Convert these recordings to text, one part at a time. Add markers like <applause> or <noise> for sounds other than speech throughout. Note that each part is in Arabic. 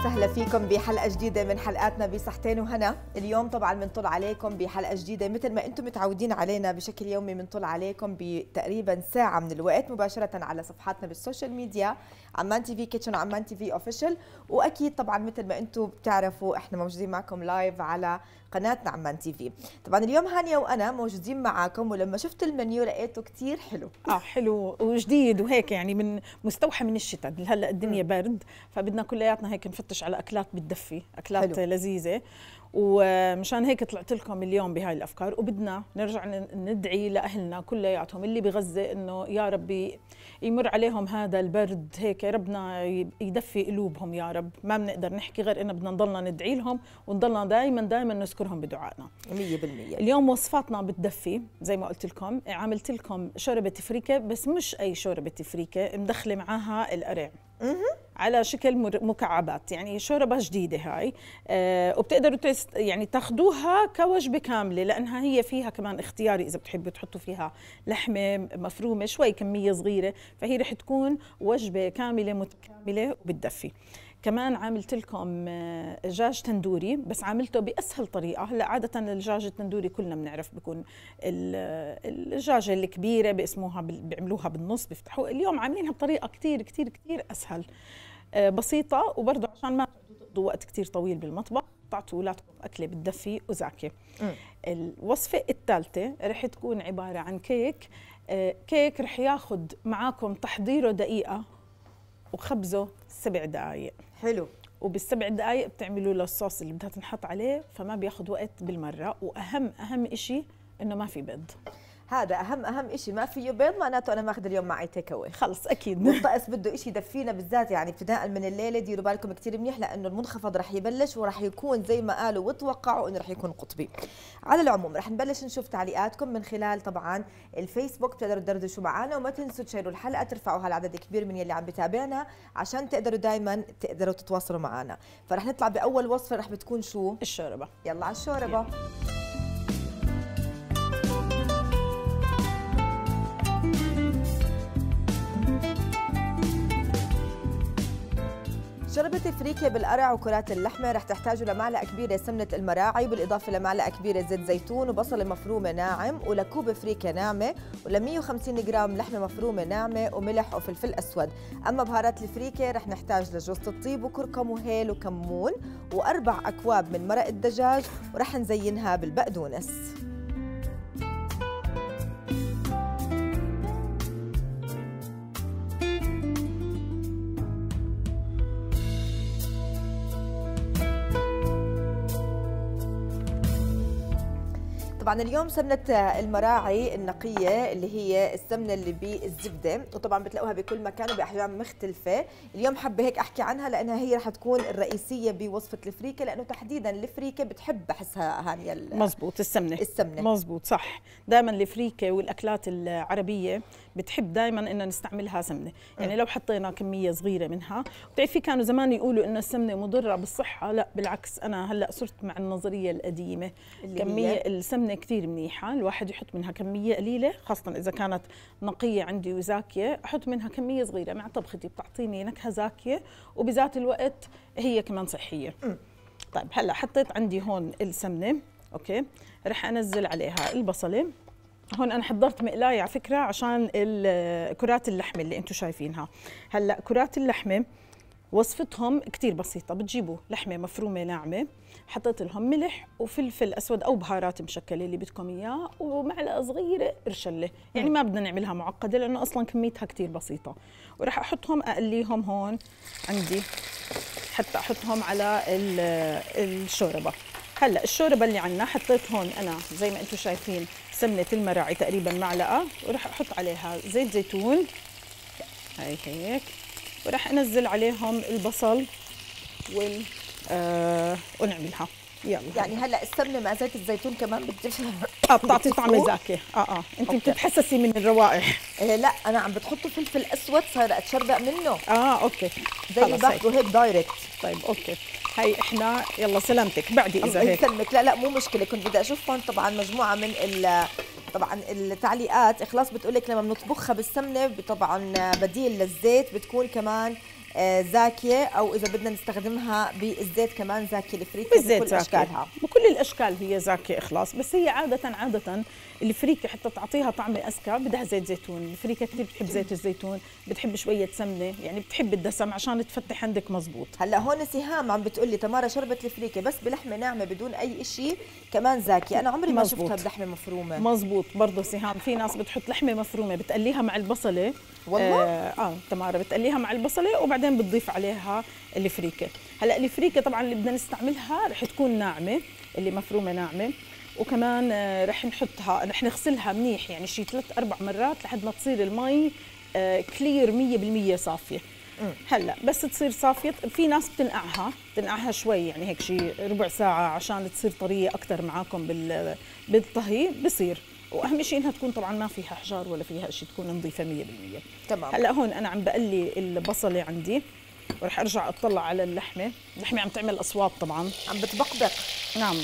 وسهلا فيكم بحلقه جديده من حلقاتنا بصحتين وهنا اليوم طبعا بنطل عليكم بحلقه جديده مثل ما انتم متعودين علينا بشكل يومي بنطل عليكم بتقريبا ساعه من الوقت مباشره على صفحاتنا بالسوشيال ميديا عمان تي في كيتشن وعمان تي في اوفيشال واكيد طبعا مثل ما انتم بتعرفوا احنا موجودين معكم لايف على قناه نعمان تي في طبعا اليوم هانيا وانا موجودين معاكم ولما شفت المنيو لقيته كثير حلو اه حلو وجديد وهيك يعني من مستوحى من الشتاء هلا الدنيا م. برد فبدنا كلياتنا هيك نفتش على اكلات بتدفي اكلات حلو. لذيذه ومشان هيك طلعت لكم اليوم بهاي الافكار وبدنا نرجع ندعي لاهلنا كلياتهم اللي بغزه انه يا ربي يمر عليهم هذا البرد هيك ربنا يدفي قلوبهم يا رب ما بنقدر نحكي غير انه بدنا نضلنا ندعي لهم ونضلنا دائما دائما نذكرهم بدعائنا 100% اليوم وصفاتنا بتدفي زي ما قلت لكم عملت لكم شوربه فريكه بس مش اي شوربه فريكه مدخله معاها القرع على شكل مكعبات يعني شوربه جديده هاي آه، وبتقدروا يعني تاخذوها كوجبه كامله لانها هي فيها كمان اختياري اذا بتحبوا تحطوا فيها لحمه مفرومه شوي كميه صغيره فهي رح تكون وجبه كامله متكامله وبتدفي كمان عاملت لكم دجاج آه، تندوري بس عاملته باسهل طريقه هلا عاده الدجاج التندوري كلنا بنعرف بيكون الدجاجه الكبيره باسموها بيعملوها بالنص بيفتحوا اليوم عاملينها بطريقه كثير كثير كثير اسهل آه، بسيطه وبرضه عشان ما تقضوا وقت كثير طويل بالمطبخ قطعتوا ولادكم اكله بتدفي وزاكيه الوصفه الثالثه رح تكون عباره عن كيك آه، كيك رح ياخذ معاكم تحضيره دقيقه وخبزه سبع دقائق حلو وبالسبع دقائق بتعملوا له الصوص اللي بدها تنحط عليه فما بياخذ وقت بالمره واهم اهم شيء انه ما في بيض هذا اهم اهم شيء ما فيه بيض معناته انا ماخذ اليوم معي تيك اواي خلص اكيد الطقس بده شيء يدفينا بالذات يعني ابتداء من الليله ديروا بالكم كثير منيح لانه المنخفض رح يبلش ورح يكون زي ما قالوا وتوقعوا انه رح يكون قطبي على العموم رح نبلش نشوف تعليقاتكم من خلال طبعا الفيسبوك بتقدروا تدردشوا معنا وما تنسوا تشيروا الحلقه ترفعوها لعدد كبير من يلي عم بتابعنا عشان تقدروا دائما تقدروا تتواصلوا معنا فرح نطلع باول وصفه رح بتكون شو الشوربه يلا على الشوربه شربة فريكه بالقرع وكرات اللحمه رح تحتاجوا لمعلقه كبيره سمنه المراعي بالاضافه لمعلقه كبيره زيت زيتون وبصله مفرومه ناعم ولكوب فريكه ناعمه ول 150 جرام لحمه مفرومه ناعمه وملح وفلفل اسود اما بهارات الفريكه رح نحتاج لجوز الطيب وكركم وهيل وكمون واربع اكواب من مرق الدجاج ورح نزينها بالبقدونس طبعا اليوم سمنة المراعي النقية اللي هي السمنة اللي بالزبدة وطبعا بتلاقوها بكل مكان وبأحجام مختلفة اليوم حابة هيك أحكي عنها لأنها هي رح تكون الرئيسية بوصفة الفريكة لأنه تحديدا الفريكة بتحب بحسها هانيا مزبوط السمنة السمنة مزبوط صح دائما الفريكة والأكلات العربية بتحب دائما انه نستعملها سمنه إيه. يعني لو حطينا كميه صغيره منها بتعرفي كانوا زمان يقولوا ان السمنه مضره بالصحه لا بالعكس انا هلا صرت مع النظريه القديمه كميه هي. السمنه كثير منيحه الواحد يحط منها كميه قليله خاصه اذا كانت نقيه عندي وزاكيه احط منها كميه صغيره مع طبختي بتعطيني نكهه زاكيه وبذات الوقت هي كمان صحيه طيب هلا حطيت عندي هون السمنه اوكي رح انزل عليها البصله هون انا حضرت مقلايه على فكره عشان كرات اللحمه اللي انتم شايفينها هلا كرات اللحمه وصفتهم كتير بسيطه بتجيبوا لحمه مفرومه ناعمه حطيت لهم ملح وفلفل اسود او بهارات مشكله اللي بدكم اياه ومعلقه صغيره رشله يعني ما بدنا نعملها معقده لانه اصلا كميتها كتير بسيطه وراح احطهم اقليهم هون عندي حتى احطهم على الشوربه هلا الشوربه اللي عندنا حطيت هون انا زي ما انتم شايفين سمنه المراعي تقريبا معلقه وراح احط عليها زيت زيتون هاي هيك وراح انزل عليهم البصل وال آه ونعملها يلا يعني هلا السمنه مع زيت الزيتون كمان بتضيفها اه بتعطي طعم زاكي اه اه انت أوكي. بتتحسسي من الروائح إيه لا انا عم بتحط فلفل اسود صار اتشربق منه اه اوكي زي باخذه هيك دايركت طيب اوكي هي احنا يلا سلامتك بعدي اذا هيك يسلمك لا لا مو مشكله كنت بدي اشوف هون طبعا مجموعه من ال طبعا التعليقات اخلاص بتقول لك لما بنطبخها بالسمنه طبعا بديل للزيت بتكون كمان آه، زاكيه او اذا بدنا نستخدمها بالزيت كمان زاكيه الفريكة بكل زاكية. اشكالها بكل الاشكال هي زاكيه اخلاص بس هي عاده عاده الفريكه حتى تعطيها طعمه اسكى بدها زيت زيتون الفريكه كثير بتحب زيت الزيتون بتحب شويه سمنه يعني بتحب الدسم عشان تفتح عندك مزبوط هلا هون سهام عم بتقول لي تمارا شربت الفريكه بس بلحمه ناعمه بدون اي شيء كمان زاكي انا عمري ما مزبوط. شفتها بلحمه مفرومه مزبوط برضه سهام في ناس بتحط لحمه مفرومه بتقليها مع البصله والله اه, آه تمارا بتقليها مع البصله وبعدين بتضيف عليها الفريكه هلا الفريكه طبعا اللي بدنا نستعملها رح تكون ناعمه اللي مفرومه ناعمه وكمان آه، رح نحطها رح نغسلها منيح يعني شي ثلاث اربع مرات لحد ما تصير المي كلير آه، 100% صافيه هلا بس تصير صافيه في ناس بتنقعها بتنقعها شوي يعني هيك شي ربع ساعه عشان تصير طريه اكثر معاكم بال بالطهي بصير واهم شيء انها تكون طبعا ما فيها احجار ولا فيها شيء تكون نظيفه 100% تمام هلا هون انا عم بقلي البصله عندي ورح ارجع اطلع على اللحمه اللحمه عم تعمل اصوات طبعا عم بتبقبق نعم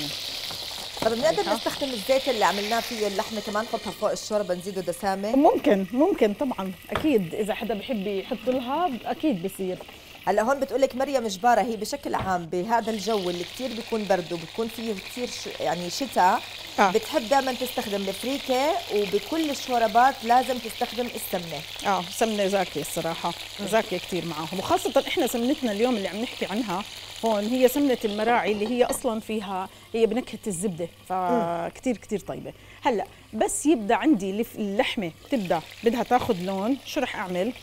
طيب بنقدر نستخدم الزيت اللي عملناه فيه اللحمه كمان نحطها فوق الشوربه نزيده دسامه ممكن ممكن طبعا اكيد اذا حدا بحب يحط لها اكيد بصير هلا هون بتقول لك مريم جباره هي بشكل عام بهذا الجو اللي كثير بيكون برد وبكون فيه كثير يعني شتاء آه. بتحب دائما تستخدم الفريكه وبكل الشوربات لازم تستخدم السمنه اه سمنه زاكيه الصراحه زاكيه كثير معاهم وخاصه احنا سمنتنا اليوم اللي عم نحكي عنها هون هي سمنه المراعي اللي هي اصلا فيها هي بنكهه الزبده فكثير كثير طيبه هلا بس يبدا عندي اللحمه تبدا بدها تاخذ لون شو رح اعمل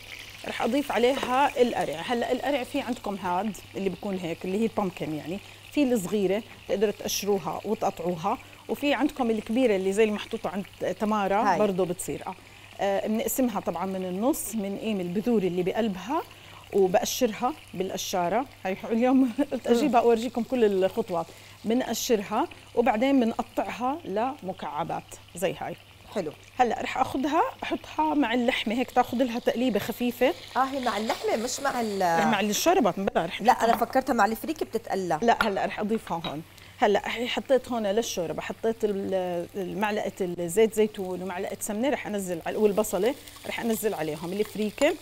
رح اضيف عليها القرع هلا القرع في عندكم هاد اللي بكون هيك اللي هي بامكن يعني في الصغيره تقدروا تقشروها وتقطعوها وفي عندكم الكبيره اللي زي المحطوطه عند تمارا برضه بتصير اه بنقسمها طبعا من النص بنقيم البذور اللي بقلبها وبقشرها بالقشاره هي اليوم <laughs> قلت اجيبها اورجيكم كل الخطوات بنقشرها وبعدين بنقطعها لمكعبات زي هاي حلو هلا رح اخذها احطها مع اللحمه هيك تاخذ لها تقليبه خفيفه اه هي مع اللحمه مش مع ال يعني مع الشوربه امبارح لا انا فكرتها مع الفريكه بتتقلى لا هلا رح اضيفها هون هلا حطيت هون للشوربه حطيت معلقه الزيت زيتون ومعلقه سمنه رح انزل والبصله رح انزل عليهم الفريكه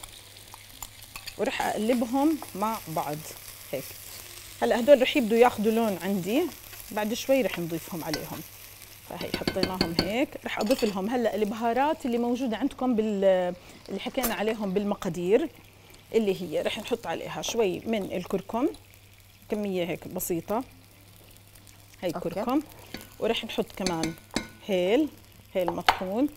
ورح اقلبهم مع بعض هيك هلا هدول رح يبدوا ياخذوا لون عندي بعد شوي رح نضيفهم عليهم فهي حطيناهم هيك رح اضيف لهم هلا البهارات اللي موجوده عندكم بال اللي حكينا عليهم بالمقادير اللي هي رح نحط عليها شوي من الكركم كميه هيك بسيطه هي كركم ورح نحط كمان هيل هيل مطحون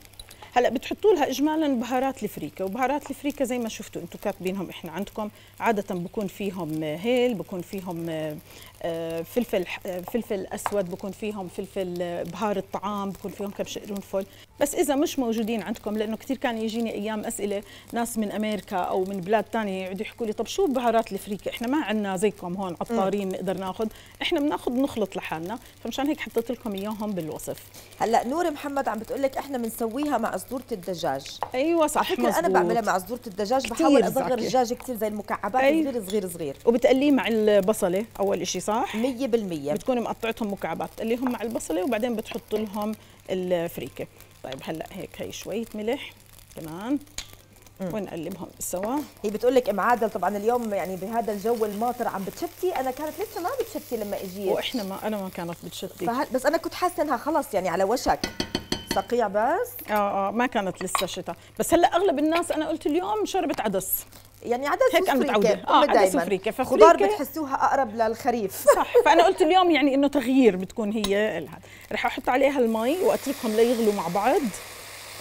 هلا بتحطوا لها اجمالا بهارات الفريكه وبهارات الفريكه زي ما شفتوا انتم كاتبينهم احنا عندكم عاده بكون فيهم هيل بكون فيهم آه، فلفل آه، فلفل اسود بكون فيهم فلفل آه، بهار الطعام بكون فيهم كبش قرنفل بس اذا مش موجودين عندكم لانه كثير كان يجيني ايام اسئله ناس من امريكا او من بلاد ثانيه يقعدوا يحكوا لي طب شو البهارات الفريكه احنا ما عندنا زيكم هون عطارين نقدر ناخذ احنا بناخذ نخلط لحالنا فمشان هيك حطيت لكم اياهم بالوصف هلا نور محمد عم بتقول لك احنا بنسويها مع صدوره الدجاج ايوه صح مزبوط. انا بعملها مع صدوره الدجاج بحاول اصغر الدجاج كثير زي المكعبات أي. كثير صغير صغير وبتقليه مع البصله اول شيء صح 100% بتكون مقطعتهم مكعبات تقليهم مع البصله وبعدين بتحط لهم الفريكه طيب هلا هيك هي شويه ملح كمان ونقلبهم سوا هي بتقول لك ام عادل طبعا اليوم يعني بهذا الجو الماطر عم بتشتي انا كانت لسه ما بتشتي لما اجيت واحنا ما انا ما كانت بتشتي فهل بس انا كنت حاسه انها خلص يعني على وشك صقيع بس اه اه ما كانت لسه شتاء بس هلا اغلب الناس انا قلت اليوم شربت عدس يعني عدس هيك انا متعوده اه عدس سفريكه فخضار بتحسوها اقرب للخريف صح فانا قلت اليوم يعني انه تغيير بتكون هي الهد. رح احط عليها المي واتركهم ليغلوا مع بعض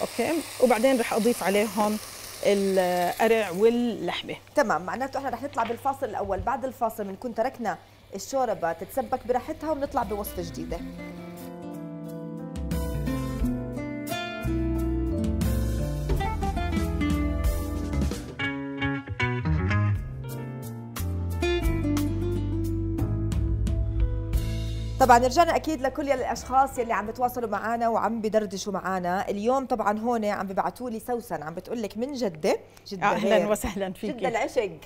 اوكي وبعدين رح اضيف عليهم القرع واللحمه تمام معناته احنا رح نطلع بالفاصل الاول بعد الفاصل بنكون تركنا الشوربه تتسبك براحتها وبنطلع بوصفه جديده طبعا رجعنا اكيد لكل الاشخاص يلي عم بتواصلوا معنا وعم بدردشوا معنا اليوم طبعا هون عم ببعثوا لي سوسن عم بتقول لك من جده جده آه، اهلا وسهلا فيك جده العشق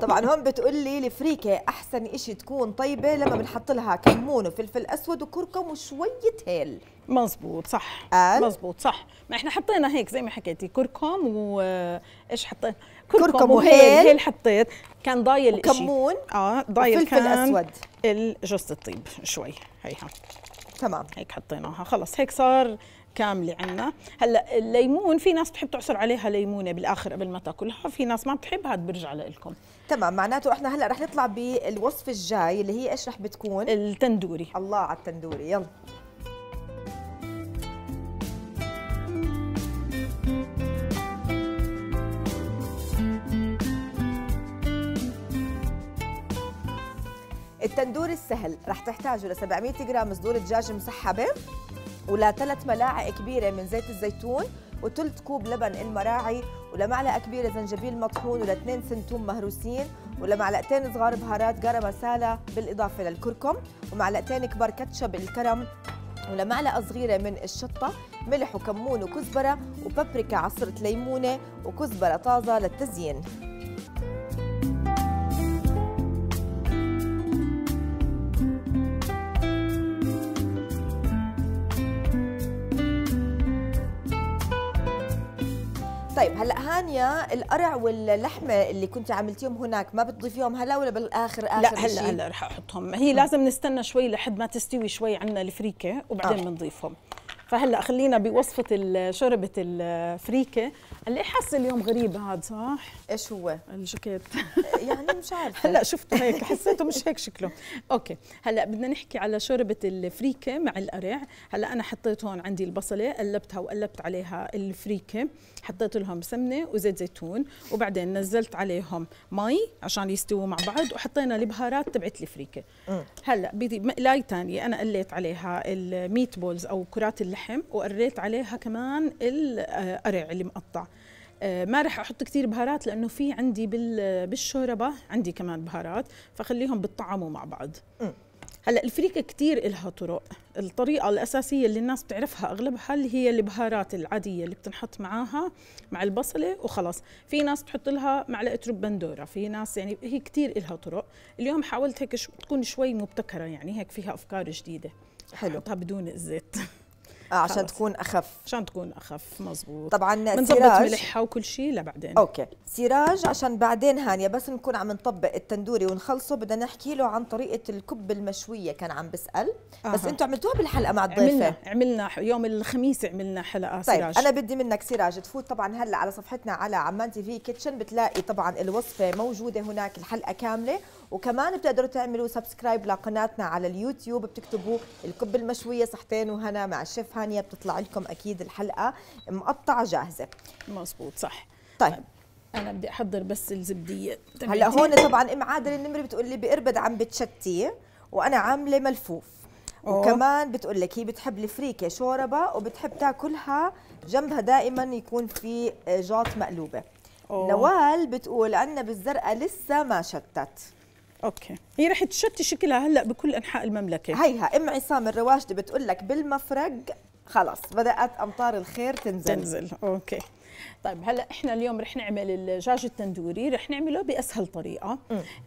طبعا هون بتقول لي الفريكه احسن شيء تكون طيبه لما بنحط لها كمون وفلفل اسود وكركم وشويه هيل مزبوط صح قال؟ آه؟ مزبوط صح ما احنا حطينا هيك زي ما حكيتي كركم وايش آه، حطينا كركم وهيل هيل حطيت كان ضايل شيء كمون اه ضايل كان اسود الجوز الطيب شوي هيها تمام هيك حطيناها خلص هيك صار كامله عندنا هلا الليمون في ناس بتحب تعصر عليها ليمونه بالاخر قبل ما تاكلها في ناس ما بتحب هاد برجع لكم تمام معناته احنا هلا رح نطلع بالوصف الجاي اللي هي ايش رح بتكون التندوري الله على التندوري يلا التندور السهل رح تحتاجوا ل 700 جرام صدور دجاج مسحبه ولثلاث ملاعق كبيره من زيت الزيتون وثلث كوب لبن المراعي ولمعلقه كبيره زنجبيل مطحون ولاثنين سنتوم مهروسين ولمعلقتين صغار بهارات جرم مسالة بالاضافه للكركم ومعلقتين كبار كاتشب الكرم ولمعلقه صغيره من الشطه ملح وكمون وكزبره وبابريكا عصره ليمونه وكزبره طازه للتزيين طيب هلا هانيا القرع واللحمه اللي كنت عملتيهم هناك ما بتضيفيهم هلا ولا بالاخر اخر لا هلا هلا رح احطهم هي لازم نستنى شوي لحد ما تستوي شوي عندنا الفريكه وبعدين آه. بنضيفهم فهلا خلينا بوصفه شوربه الفريكه اللي حاسه اليوم غريب هذا صح؟ ايش هو؟ الجاكيت <laughs> يعني مش عارفه هلا شفته هيك حسيته مش هيك شكله اوكي هلا بدنا نحكي على شوربه الفريكه مع القرع هلا انا حطيت هون عندي البصله قلبتها وقلبت عليها الفريكه حطيت لهم سمنه وزيت زيتون وبعدين نزلت عليهم مي عشان يستووا مع بعض وحطينا البهارات تبعت الفريكه هلا بمقلاي ثانيه انا قليت عليها الميت بولز او كرات اللحم وقريت عليها كمان القرع اللي مقطع آه، ما رح احط كثير بهارات لانه في عندي بالشوربه عندي كمان بهارات فخليهم بتطعموا مع بعض هلا الفريكه كثير إلها طرق الطريقه الاساسيه اللي الناس بتعرفها اغلبها اللي هي البهارات العاديه اللي بتنحط معاها مع البصله وخلص في ناس بتحط لها معلقه رب بندوره في ناس يعني هي كثير إلها طرق اليوم حاولت هيك تكون شوي مبتكره يعني هيك فيها افكار جديده حلو بدون الزيت <laughs> آه عشان خلص. تكون اخف عشان تكون اخف مظبوط طبعا بنظبط ملحها وكل شيء لبعدين اوكي سراج عشان بعدين هانية بس نكون عم نطبق التندوري ونخلصه بدنا نحكي له عن طريقة الكب المشوية كان عم بسأل آه. بس انتم عملتوها بالحلقة مع الضيفة عملنا عملنا يوم الخميس عملنا حلقة طيب سراج أنا بدي منك سراج تفوت طبعا هلا على صفحتنا على عمان تي في كيتشن بتلاقي طبعا الوصفة موجودة هناك الحلقة كاملة وكمان بتقدروا تعملوا سبسكرايب لقناتنا على اليوتيوب بتكتبوا الكب المشوية صحتين وهنا مع الشيف هانية بتطلع لكم أكيد الحلقة مقطعة جاهزة مزبوط صح طيب انا بدي احضر بس الزبديه هلا هون طبعا ام عادل النمري بتقول لي بقربد عم بتشتيه وانا عامله ملفوف أوه. وكمان بتقول لك هي بتحب الفريكه شوربه وبتحب تاكلها جنبها دائما يكون في جاط مقلوبه أوه. نوال بتقول عنا بالزرقاء لسه ما شتت اوكي هي رح تشتي شكلها هلا بكل انحاء المملكه هيها ام عصام الرواشدي بتقول لك بالمفرق خلاص بدات امطار الخير تنزل تنزل اوكي طيب هلا احنا اليوم رح نعمل الدجاج التندوري رح نعمله باسهل طريقه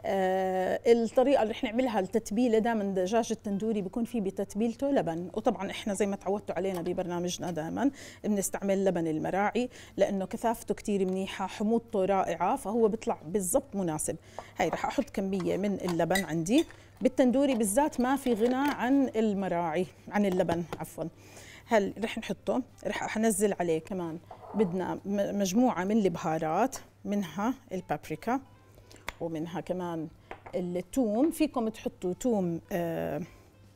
آه الطريقه اللي رح نعملها التتبيله دائما الدجاج التندوري بيكون فيه بتتبيلته لبن وطبعا احنا زي ما تعودتوا علينا ببرنامجنا دائما بنستعمل لبن المراعي لانه كثافته كثير منيحه حموضته رائعه فهو بيطلع بالضبط مناسب هاي رح احط كميه من اللبن عندي بالتندوري بالذات ما في غنى عن المراعي عن اللبن عفوا هل رح نحطه رح أنزل عليه كمان بدنا مجموعة من البهارات منها البابريكا ومنها كمان الثوم فيكم تحطوا ثوم آه،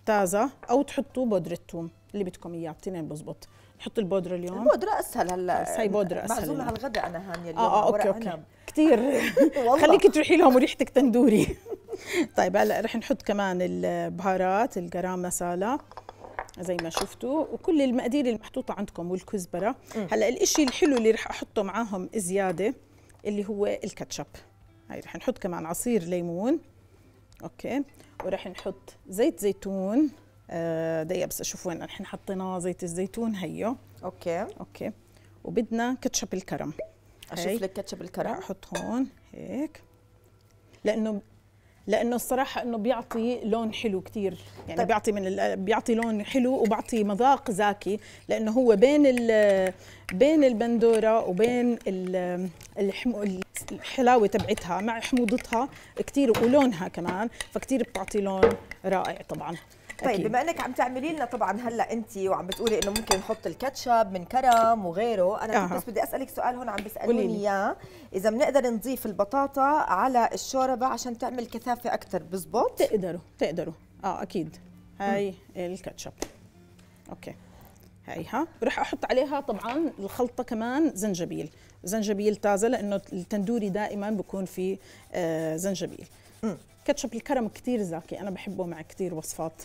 تازة طازة أو تحطوا بودرة ثوم اللي بدكم إياه بتنين بزبط نحط البودرة اليوم البودرة أسهل هلا هي بودرة أسهل معزومة على الغداء أنا هانية اليوم آه, آه أوكي أوكي عنب. كتير <laughs> <laughs> خليكي تروحي لهم وريحتك تندوري <laughs> طيب هلا رح نحط كمان البهارات الجرام مسالة زي ما شفتوا وكل المقادير المحطوطه عندكم والكزبره هلا الإشي الحلو اللي رح احطه معاهم زياده اللي هو الكاتشب هاي رح نحط كمان عصير ليمون اوكي ورح نحط زيت زيتون آه دقيقه بس اشوف وين نحن حطيناه زيت الزيتون هيو اوكي اوكي وبدنا كاتشب الكرم اشوف لك كاتشب الكرم رح احط هون هيك لانه لانه الصراحه انه بيعطي لون حلو كثير يعني طيب. بيعطي من بيعطي لون حلو وبعطي مذاق زاكي لانه هو بين بين البندوره وبين الحلاوه تبعتها مع حموضتها كثير ولونها كمان فكثير بتعطي لون رائع طبعا طيب أكيد. بما انك عم تعملي لنا طبعا هلا انت وعم بتقولي انه ممكن نحط الكاتشب من كرم وغيره انا أه. بس بدي اسالك سؤال هون عم بيسالوني اياه اذا بنقدر نضيف البطاطا على الشوربه عشان تعمل كثافه اكثر بزبط تقدروا تقدروا اه اكيد هاي الكاتشب اوكي هاي ها رح احط عليها طبعا الخلطه كمان زنجبيل زنجبيل تازه لانه التندوري دائما بكون فيه آه زنجبيل كاتشب الكرم كثير زاكي انا بحبه مع كثير وصفات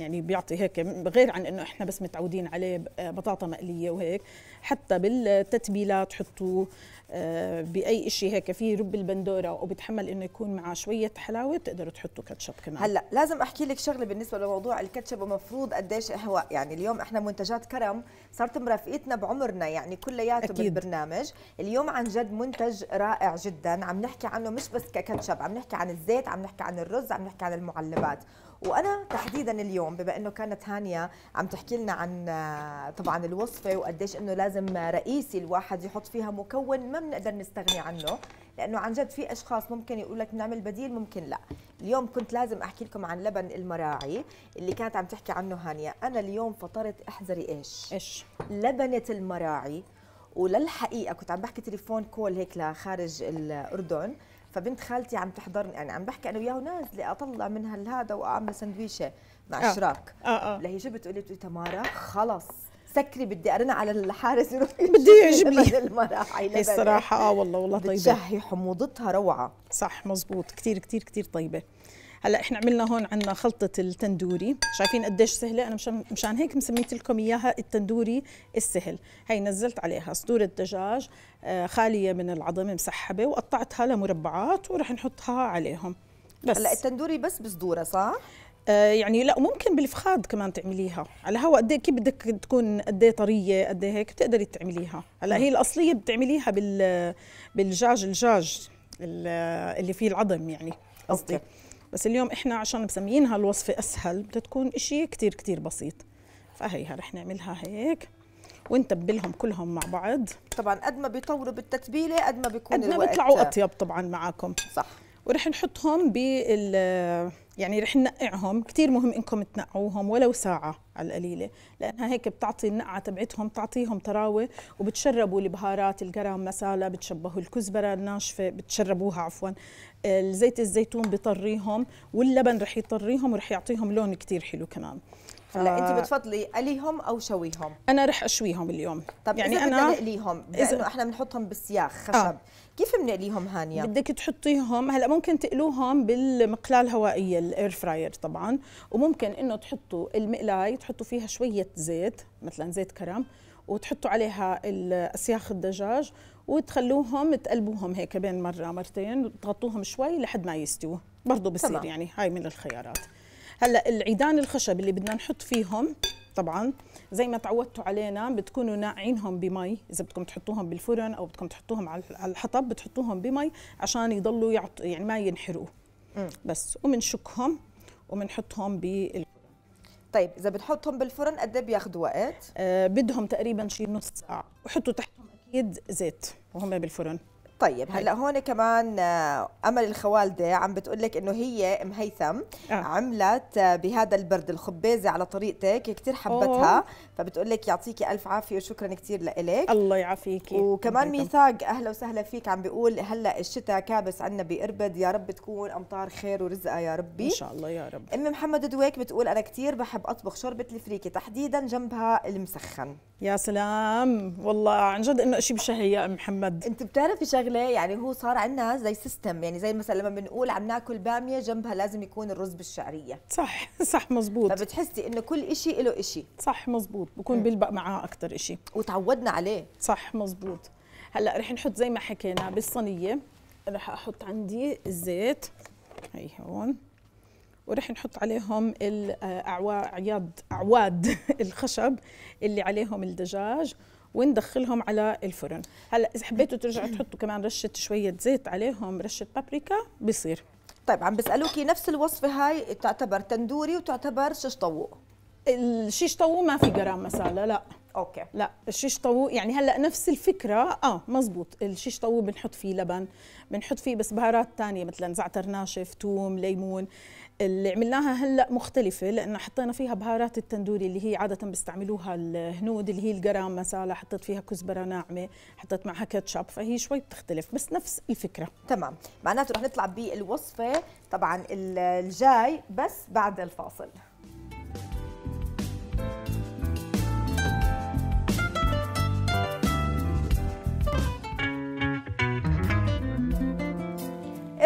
يعني بيعطي هيك غير عن انه احنا بس متعودين عليه آه، بطاطا مقليه وهيك حتى بالتتبيلات حطوه آه، باي شيء هيك فيه رب البندوره وبتحمل انه يكون مع شويه حلاوه بتقدروا تحطوا كاتشب كمان هلا لازم احكي لك شغله بالنسبه لموضوع الكاتشب ومفروض قديش هو يعني اليوم احنا منتجات كرم صارت مرافقتنا بعمرنا يعني كلياته بالبرنامج اليوم عن جد منتج رائع جدا عم نحكي عنه مش بس ككاتشب عم نحكي عن الزيت عم نحكي عن الرز عم نحكي عن المعلبات وانا تحديدا اليوم بما انه كانت هانيه عم تحكي لنا عن آه، طبعا الوصفه وقديش انه لازم رئيسي الواحد يحط فيها مكون ما بنقدر نستغني عنه لانه عن جد في اشخاص ممكن يقول لك بنعمل بديل ممكن لا اليوم كنت لازم احكي لكم عن لبن المراعي اللي كانت عم تحكي عنه هانيه انا اليوم فطرت احذري ايش ايش لبنه المراعي وللحقيقه كنت عم بحكي تليفون كول هيك لخارج الاردن فبنت خالتي عم تحضرني يعني عم بحكي انا وياها ونازله اطلع من هالهذا واعمل سندويشه مع آه. شراك آه آه. لهي جبت بتقولي لي تمارا خلص سكري بدي ارن على الحارس يروح بدي يعجبني لي المراحل الصراحه اه والله والله طيبه بتشهي حموضتها روعه صح مزبوط كثير كثير كثير طيبه هلا احنا عملنا هون عندنا خلطه التندوري شايفين قديش سهله انا مشان مشان هيك مسميت لكم اياها التندوري السهل هي نزلت عليها صدور الدجاج آه، خاليه من العظم مسحبه وقطعتها لمربعات ورح نحطها عليهم بس هلا التندوري بس بصدوره صح آه، يعني لا ممكن بالفخاد كمان تعمليها على هوا قد إيه- كيف بدك تكون قد ايه طريه قد ايه هيك بتقدري تعمليها هلا هي الاصليه بتعمليها بال بالجاج الجاج اللي فيه العظم يعني قصدي بس اليوم احنا عشان مسميينها الوصفه اسهل بدها تكون إشي كتير كتير بسيط فهيها رح نعملها هيك ونتبلهم كلهم مع بعض طبعا قد ما بيطولوا بالتتبيله قد ما بيكون قد ما بيطلعوا اطيب طبعا معاكم صح ورح نحطهم بال يعني رح ننقعهم كثير مهم انكم تنقعوهم ولو ساعه على القليله لانها هيك بتعطي النقعه تبعتهم بتعطيهم طراوه وبتشربوا البهارات الجرام مسالة بتشبهوا الكزبره الناشفه بتشربوها عفوا زيت الزيتون بيطريهم واللبن رح يطريهم ورح يعطيهم لون كثير حلو كمان هلا انت بتفضلي قليهم او شويهم انا رح اشويهم اليوم طب يعني اذا انا نقليهم لانه احنا بنحطهم بالسياخ خشب آه. كيف بنقليهم هانيا؟ بدك تحطيهم هلا ممكن تقلوهم بالمقلاه الهوائيه الاير فراير طبعا وممكن انه تحطوا المقلايه تحطوا فيها شويه زيت مثلا زيت كرم وتحطوا عليها اسياخ الدجاج وتخلوهم تقلبوهم هيك بين مره مرتين وتغطوهم شوي لحد ما يستووا برضه بصير يعني هاي من الخيارات هلا العيدان الخشب اللي بدنا نحط فيهم طبعا زي ما تعودتوا علينا بتكونوا ناعينهم بمي اذا بدكم تحطوهم بالفرن او بدكم تحطوهم على الحطب بتحطوهم بمي عشان يضلوا يعط... يعني ما ينحرقوا بس وبنشكهم وبنحطهم بالفرن طيب اذا بنحطهم بالفرن قد ايه بياخذوا وقت آه بدهم تقريبا شي نص ساعه وحطوا تحتهم اكيد زيت وهم بالفرن طيب هلا هون كمان آه، امل الخوالده عم بتقول لك انه هي ام هيثم آه. عملت آه، بهذا البرد الخبيزه على طريقتك كثير حبتها فبتقول لك يعطيكي الف عافيه وشكرا كثير لك الله يعافيكي وكمان ميثاق اهلا وسهلا فيك عم بيقول هلا الشتاء كابس عنا باربد يا رب تكون امطار خير ورزقه يا ربي ان شاء الله يا رب ام محمد دويك بتقول انا كثير بحب اطبخ شوربه الفريكه تحديدا جنبها المسخن يا سلام والله عن جد انه شيء بشهي يا ام محمد انت بتعرفي شغله يعني هو صار عندنا زي سيستم يعني زي مثلا لما بنقول عم ناكل باميه جنبها لازم يكون الرز بالشعريه صح صح مزبوط فبتحسي انه كل شيء له شيء صح مزبوط بكون إيه. بيلبق معاه اكثر شيء وتعودنا عليه صح مزبوط هلا رح نحط زي ما حكينا بالصينيه رح احط عندي الزيت هي هون ورح نحط عليهم الاعواد آه، اعواد <laughs> الخشب اللي عليهم الدجاج وندخلهم على الفرن هلا اذا حبيتوا ترجعوا تحطوا كمان رشه شويه زيت عليهم رشه بابريكا بصير طيب عم بسالوكي نفس الوصفه هاي تعتبر تندوري وتعتبر شش طوق الشيش طاووق ما في جرام مساله لا اوكي لا الشيش طاووق يعني هلا نفس الفكره اه مزبوط الشيش طاووق بنحط فيه لبن بنحط فيه بس بهارات ثانيه مثلا زعتر ناشف توم ليمون اللي عملناها هلا مختلفه لانه حطينا فيها بهارات التندوري اللي هي عاده بيستعملوها الهنود اللي هي الجرام مساله حطيت فيها كزبره ناعمه حطيت معها كاتشب فهي شوي بتختلف بس نفس الفكره تمام معناته رح نطلع بالوصفه طبعا الجاي بس بعد الفاصل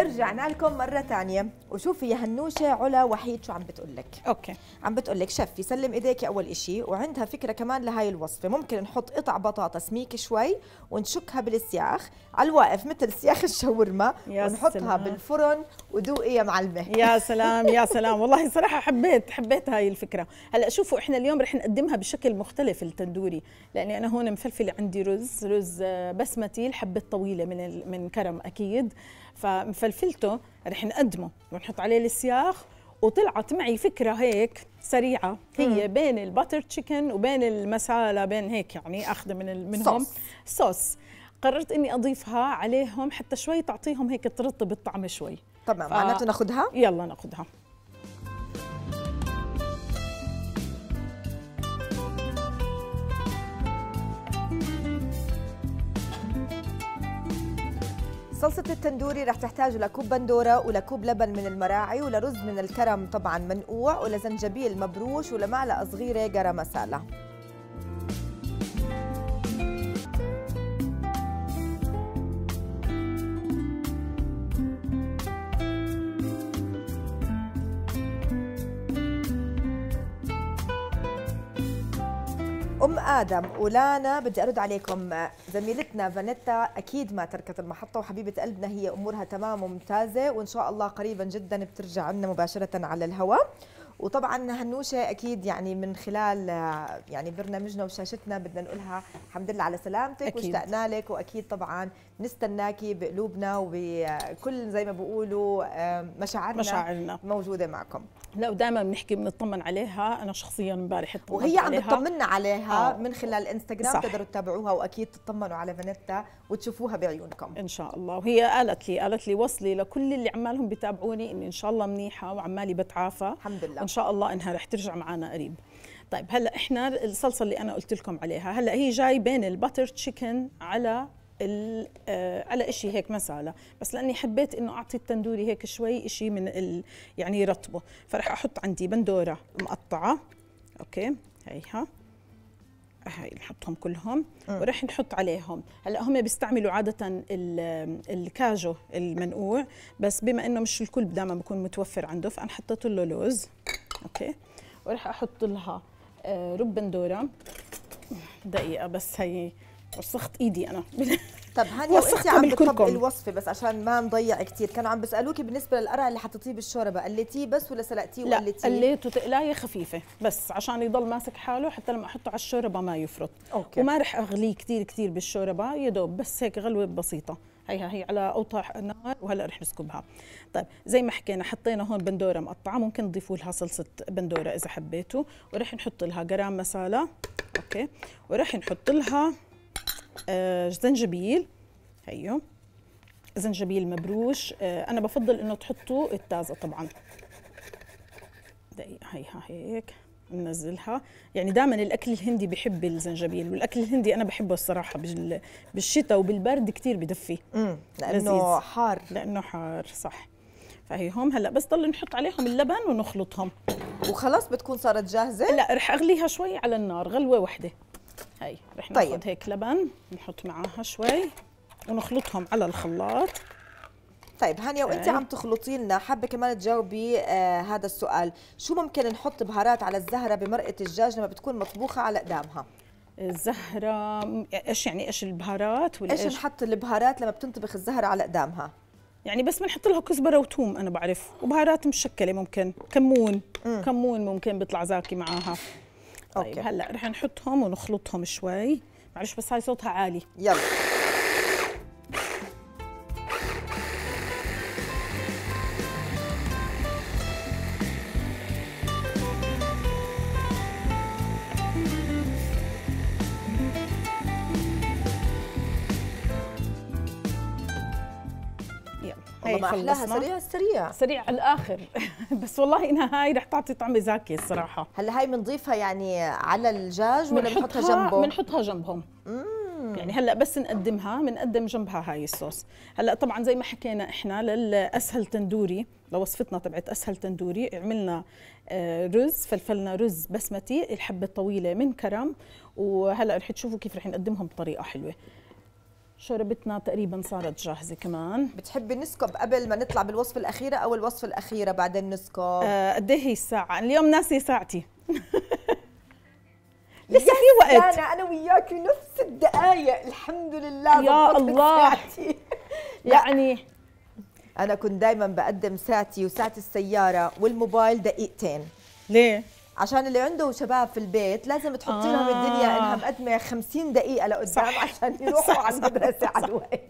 رجعنا لكم مرة ثانية وشوفي يا هنوشة علا وحيد شو عم بتقول لك اوكي عم بتقول لك شف يسلم ايديك اول إشي وعندها فكرة كمان لهاي الوصفة ممكن نحط قطع بطاطا سميكة شوي ونشكها بالسياخ على الواقف مثل سياخ الشاورما ونحطها سلام. بالفرن وذوقي يا معلمة يا <laughs> سلام يا سلام والله صراحة حبيت حبيت هاي الفكرة هلا شوفوا احنا اليوم رح نقدمها بشكل مختلف التندوري لاني انا هون مفلفلة عندي رز رز آه، بسمتي الحبة الطويلة من من كرم اكيد فمفلفلته رح نقدمه ونحط عليه السياخ وطلعت معي فكره هيك سريعه هي بين الباتر تشيكن وبين المساله بين هيك يعني اخذه من منهم صوص. قررت اني اضيفها عليهم حتى شوي تعطيهم هيك ترطب الطعم شوي تمام ف... معناته ناخذها يلا ناخذها صلصة التندوري رح تحتاج لكوب بندورة ولكوب لبن من المراعي ولرز من الكرم طبعا منقوع ولزنجبيل مبروش ولمعلقة صغيرة جرم مسالة ام ادم ولانا بدي ارد عليكم زميلتنا فانيتا اكيد ما تركت المحطه وحبيبه قلبنا هي امورها تمام وممتازه وان شاء الله قريبا جدا بترجع لنا مباشره على الهواء وطبعا هنوشه اكيد يعني من خلال آه، يعني برنامجنا وشاشتنا بدنا نقولها الحمد لله على سلامتك واشتقنا لك واكيد طبعا نستناكي بقلوبنا وبكل زي ما بيقولوا مشاعرنا, مشاعرنا موجوده معكم لا ودائما بنحكي بنطمن عليها انا شخصيا امبارح اطمنت وهي عم بتطمنا عليها آه. من خلال الانستغرام تقدروا تتابعوها واكيد تطمنوا على فانيتا وتشوفوها بعيونكم ان شاء الله وهي قالت لي قالت لي وصلي لكل اللي عمالهم بيتابعوني اني ان شاء الله منيحه وعمالي بتعافى الحمد لله ان شاء الله انها رح ترجع معنا قريب طيب هلا احنا الصلصه اللي انا قلت لكم عليها هلا هي جاي بين البتر تشيكن على آه، على إشي هيك مسالة بس لأني حبيت إنه أعطي التندوري هيك شوي إشي من ال... يعني رطبه فرح أحط عندي بندورة مقطعة أوكي هيها هاي نحطهم كلهم آه. وراح نحط عليهم هلا هم بيستعملوا عاده الكاجو المنقوع بس بما انه مش الكل دائما بكون متوفر عنده فانا حطيت له لوز اوكي وراح احط لها آه، رب بندوره دقيقه بس هي وسخت ايدي انا طب هاني وانت عم بتطبق الوصفه بس عشان ما نضيع كثير كانوا عم بيسالوكي بالنسبه للقرع اللي حطيتيه بالشوربه قليتيه بس ولا سلقتيه وقليتيه لا قليته تقلايه خفيفه بس عشان يضل ماسك حاله حتى لما احطه على الشوربه ما يفرط أوكي. وما رح اغليه كثير كثير بالشوربه يا دوب بس هيك غلوه بسيطه هيها هي على اوطى نار وهلا رح نسكبها طيب زي ما حكينا حطينا هون بندوره مقطعه ممكن تضيفوا لها صلصه بندوره اذا حبيتوا ورح نحط لها جرام مساله اوكي ورح نحط لها آه زنجبيل هيو زنجبيل مبروش آه انا بفضل انه تحطوا التازه طبعا دقيقه هيها هيك ننزلها يعني دائما الاكل الهندي بحب الزنجبيل والاكل الهندي انا بحبه الصراحه بالشتاء وبالبرد كثير بدفي لانه حار لانه حار صح هم هلا بس ضل نحط عليهم اللبن ونخلطهم وخلاص بتكون صارت جاهزه لا رح اغليها شوي على النار غلوه واحده هي رح طيب. ناخذ هيك لبن نحط معاها شوي ونخلطهم على الخلاط طيب هانيا وانت عم تخلطي لنا حابه كمان تجاوبي آه هذا السؤال شو ممكن نحط بهارات على الزهره بمرقه الدجاج لما بتكون مطبوخه على قدامها الزهره ايش يعني ايش البهارات ولا ايش نحط البهارات لما بتنطبخ الزهره على قدامها يعني بس بنحط لها كزبره وثوم انا بعرف وبهارات مشكله ممكن كمون مم. كمون ممكن بيطلع زاكي معاها طيب أوكي. هلا رح نحطهم ونخلطهم شوي معلش بس هاي صوتها عالي يلا والله ما احلاها سريع سريع الاخر <laughs> بس والله انها هاي رح تعطي طعمه زاكيه الصراحه هلا هاي بنضيفها يعني على الدجاج ولا بنحطها جنبه بنحطها جنبهم مم. يعني هلا بس نقدمها بنقدم جنبها هاي الصوص هلا طبعا زي ما حكينا احنا للاسهل تندوري لوصفتنا تبعت اسهل تندوري عملنا آه، رز فلفلنا رز بسمتي الحبه الطويله من كرم وهلا رح تشوفوا كيف رح نقدمهم بطريقه حلوه شوربتنا تقريبا صارت جاهزه كمان بتحبي نسكب قبل ما نطلع بالوصفه الاخيره او الوصفه الاخيره بعدين نسكب آه، قد آه هي الساعه اليوم ناسي ساعتي <laughs> لسه في وقت انا انا وياك نفس الدقائق الحمد لله يا الله <laughs> يعني انا كنت دائما بقدم ساعتي وساعه السياره والموبايل دقيقتين ليه عشان اللي عنده شباب في البيت لازم تحطي لهم آه. الدنيا انها مقدمه 50 دقيقه لقدام صح. عشان <laughs> يروحوا على المدرسه على الوقت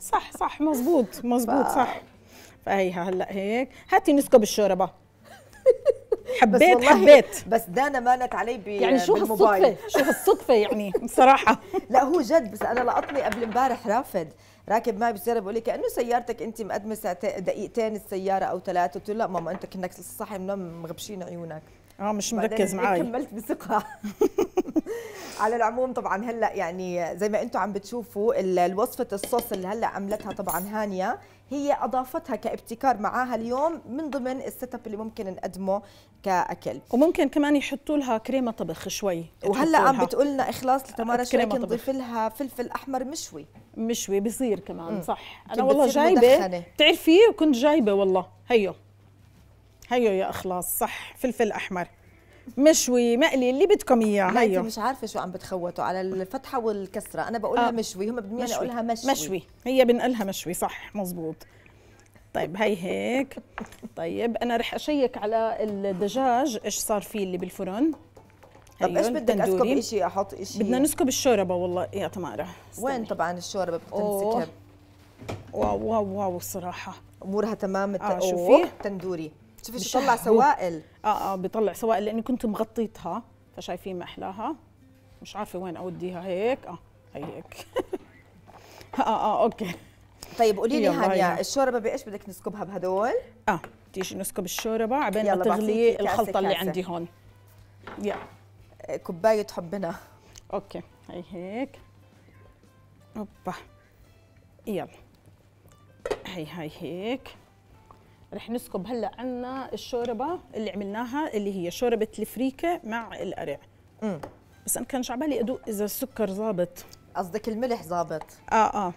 صح صح مزبوط مزبوط ف... صح فهيها هلا هيك هاتي نسكب الشوربه <laughs> حبيت بس حبيت بس دانا مانت علي ب يعني شو هالصدفه شو هالصدفه يعني بصراحه <laughs> لا هو جد بس انا لقطني قبل امبارح رافد راكب معي بالسياره بقول لي كانه سيارتك انت مقدمه دقيقتين السياره او ثلاثه قلت له لا ماما انت كانك صاحي من النوم مغبشين عيونك اه مش مركز إيه، معي كملت بثقه <laughs> على العموم طبعا هلا يعني زي ما انتم عم بتشوفوا الوصفه الصوص اللي هلا عملتها طبعا هانيه هي اضافتها كابتكار معاها اليوم من ضمن السيت اب اللي ممكن نقدمه كاكل وممكن كمان يحطوا لها كريمه طبخ شوي وهلا عم بتقول لنا اخلاص لتمارا شو نضيف لها فلفل احمر مشوي مشوي بصير كمان مم. صح انا والله جايبه بتعرفي كنت جايبه والله هيو هيو يا اخلاص صح فلفل احمر مشوي مقلي اللي بدكم اياه هيو انت مش عارفه شو عم بتخوتوا على الفتحه والكسره انا بقولها آه. مشوي هم بدهم يقولها مشوي مشوي هي بنقلها مشوي صح مزبوط طيب هي هيك طيب انا رح اشيك على الدجاج ايش صار فيه اللي بالفرن طيب ايش بدك اسكب شيء احط شيء بدنا نسكب الشوربه والله يا تمارا وين طبعا الشوربه بتنسكب واو واو واو الصراحه امورها تمام الت... آه شوفي تندوري شوفي شو طلع سوائل اه اه بيطلع سوائل لاني كنت مغطيتها فشايفين ما احلاها مش عارفه وين اوديها هيك اه هي هيك <laughs> اه اه اوكي طيب قولي لي هانيا الشوربه بايش بدك نسكبها بهدول؟ اه تيجي نسكب الشوربه عبين ما تغلي الخلطه كاسة. اللي عندي هون يا آه، كوبايه حبنا اوكي هي هيك اوبا يلا هي هاي هيك رح نسكب هلا عنا الشوربه اللي عملناها اللي هي شوربه الفريكه مع القرع امم بس انا كان شعبالي ادوق اذا السكر ظابط قصدك الملح ظابط اه اه